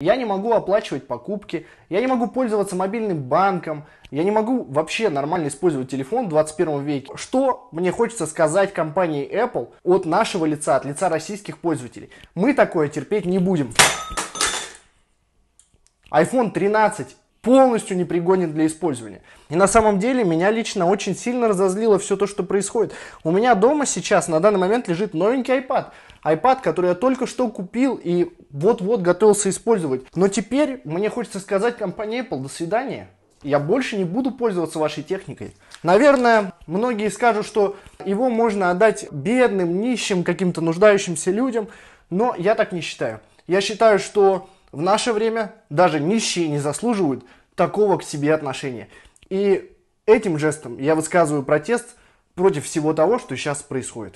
Я не могу оплачивать покупки, я не могу пользоваться мобильным банком, я не могу вообще нормально использовать телефон в 21 веке. Что мне хочется сказать компании Apple от нашего лица, от лица российских пользователей? Мы такое терпеть не будем. iPhone 13 полностью непригоден для использования. И на самом деле меня лично очень сильно разозлило все то, что происходит. У меня дома сейчас на данный момент лежит новенький iPad, iPad, который я только что купил и вот-вот готовился использовать. Но теперь мне хочется сказать компании Apple, до свидания. Я больше не буду пользоваться вашей техникой. Наверное, многие скажут, что его можно отдать бедным, нищим, каким-то нуждающимся людям, но я так не считаю. Я считаю, что в наше время даже нищие не заслуживают такого к себе отношения. И этим жестом я высказываю протест против всего того, что сейчас происходит.